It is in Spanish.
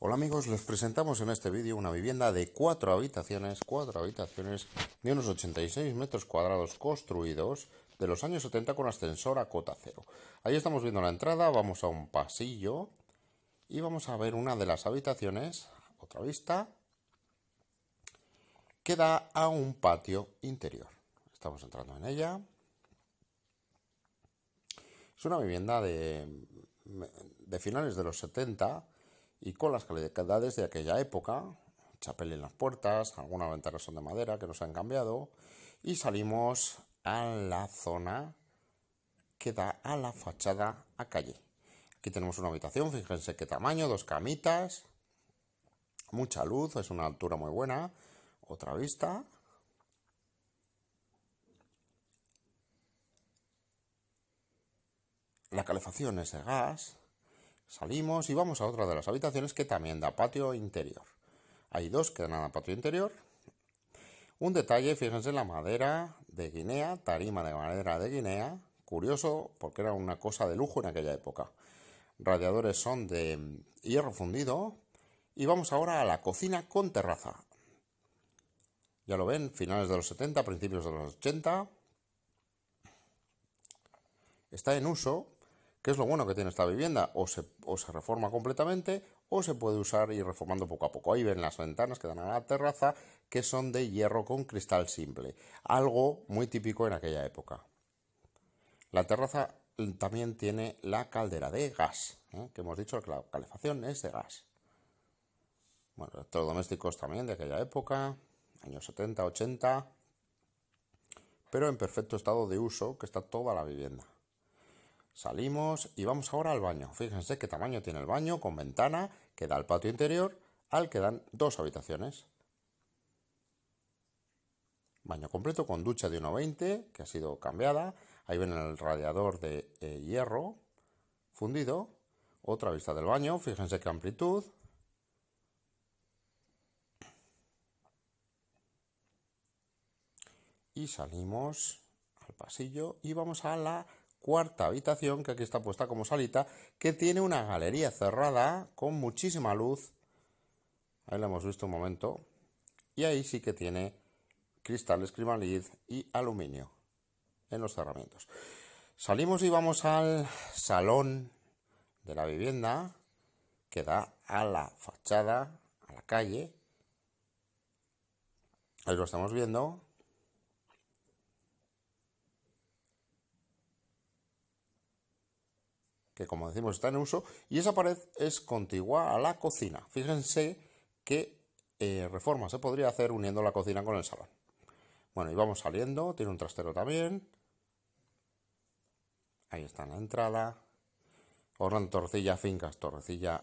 Hola amigos, les presentamos en este vídeo una vivienda de cuatro habitaciones, cuatro habitaciones de unos 86 metros cuadrados construidos de los años 70 con ascensor a cota cero. Ahí estamos viendo la entrada, vamos a un pasillo y vamos a ver una de las habitaciones, otra vista, que da a un patio interior. Estamos entrando en ella. Es una vivienda de, de finales de los 70 y con las calidades de aquella época, chapel en las puertas, algunas ventanas son de madera que nos han cambiado y salimos a la zona que da a la fachada a calle. Aquí tenemos una habitación, fíjense qué tamaño, dos camitas, mucha luz, es una altura muy buena, otra vista. La calefacción es de gas, Salimos y vamos a otra de las habitaciones que también da patio interior. Hay dos que dan a patio interior. Un detalle, fíjense la madera de Guinea, tarima de madera de Guinea. Curioso porque era una cosa de lujo en aquella época. Radiadores son de hierro fundido. Y vamos ahora a la cocina con terraza. Ya lo ven, finales de los 70, principios de los 80. Está en uso ¿Qué es lo bueno que tiene esta vivienda, o se, reforma completamente o se puede usar y ir reformando poco a poco. Ahí ven las ventanas que dan a la terraza, que son de hierro con cristal simple, algo muy típico en aquella época. La terraza también tiene la caldera de gas, ¿eh? que hemos dicho que la calefacción es de gas. Bueno, electrodomésticos también de aquella época, años 70, 80, pero en perfecto estado de uso que está toda la vivienda. Salimos y vamos ahora al baño. Fíjense qué tamaño tiene el baño, con ventana, que da al patio interior, al que dan dos habitaciones. Baño completo con ducha de 1,20, que ha sido cambiada. Ahí ven el radiador de eh, hierro fundido. Otra vista del baño, fíjense qué amplitud. Y salimos al pasillo y vamos a la cuarta habitación, que aquí está puesta como salita, que tiene una galería cerrada con muchísima luz. Ahí la hemos visto un momento. Y ahí sí que tiene cristales crimalid y aluminio en los cerramientos. Salimos y vamos al salón de la vivienda que da a la fachada, a la calle. Ahí lo estamos viendo. que como decimos está en uso, y esa pared es contigua a la cocina. Fíjense qué eh, reforma se podría hacer uniendo la cocina con el salón. Bueno, y vamos saliendo, tiene un trastero también. Ahí está la entrada. Orlan Torcilla Fincas, Torrecilla